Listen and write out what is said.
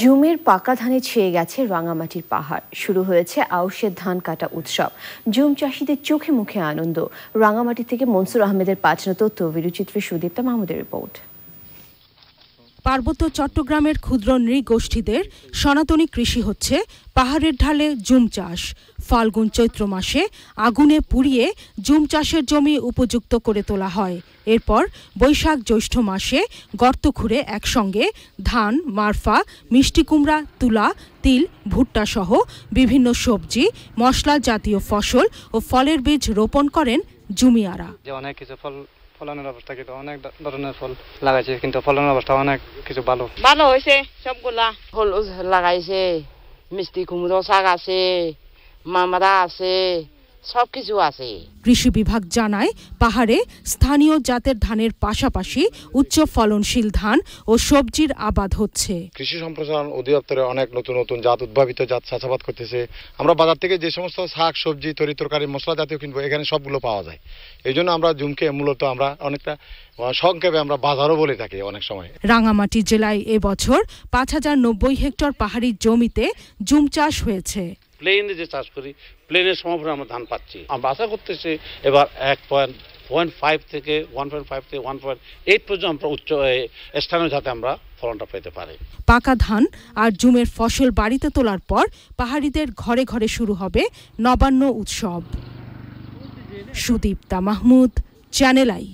জুমের পাকা ধানে ছেয়ে গেছে রাঙামাটির পাহাড় শুরু হয়েছে আউশের ধান কাটা উৎসব জুম চাষিদের চোখে মুখে আনন্দ রাঙামাটি থেকে মনসুর আহমেদের পাঠানো তথ্য বিরুচিত্রে সুদীপ্তা মাহমুদের রিপোর্ট পার্বত্য চট্টগ্রামের ক্ষুদ্র নৃগোষ্ঠীদের সনাতনী কৃষি হচ্ছে পাহাড়ের ঢালে জুম চাষ ফাল্গুন চৈত্র মাসে আগুনে পুড়িয়ে জুম চাষের জমি উপযুক্ত করে তোলা হয় এরপর বৈশাখ জ্যৈষ্ঠ মাসে গর্ত খুঁড়ে একসঙ্গে ধান মারফা মিষ্টি কুমড়া তুলা তিল ভুট্টা সহ বিভিন্ন সবজি মশলা জাতীয় ফসল ও ফলের বীজ রোপণ করেন জুমিয়ারা অনেক কিছু ফল ফলনের অবস্থা কিন্তু অনেক ধরনের ফল লাগাইছে কিন্তু ফলনের অবস্থা অনেক কিছু ভালো ভালো হয়েছে সবগুলা ফল লাগাইছে মিষ্টি কুমড়ো শাক আছে মামারা আছে সবকিছু আছে কৃষি বিভাগ জানায় পাহাড়ে স্থানীয় জাতের ধানের পাশাপাশি উচ্চ ফলনশীল ধান ও সবজির আবাদ হচ্ছে কৃষি সম্প্রসারণ অধিদপ্তরে অনেক নতুন নতুন জাত উদ্ভাবিত জাত চাষাবাদ করতেছে আমরা বাজার থেকে যে সমস্ত শাক সবজি তরি তরকারি মশলা জাতীয় কিনবো এখানে সবগুলো পাওয়া যায় এই জন্য আমরা জুমকে মূলত আমরা অনেকটা সংক্ষেপে আমরা বাজারও বলে থাকি অনেক সময় রাঙামাটি জেলায় এবছর পাঁচ হাজার নব্বই হেক্টর পাহাড়ি জমিতে জুম চাষ হয়েছে প্লেনে যে চাষ করি প্লেনের সমপরিমাণ আমরা ধান পাচ্ছি আমরা আশা করতেছি এবার এক পয়েন্ট পয়েন্ট ফাইভ থেকে ওয়ান পয়েন্ট ফাইভ থেকে ওয়ান পয়েন্ট এইট পর্যন্ত আমরা উচ্চ স্থানীয় যাতে আমরা ফলনটা পেতে পারি পাকা ধান আর জুমের ফসল বাড়িতে তোলার পর পাহাড়িদের ঘরে ঘরে শুরু হবে নবান্ন উৎসব সুদীপ্তা মাহমুদ চ্যানেল আই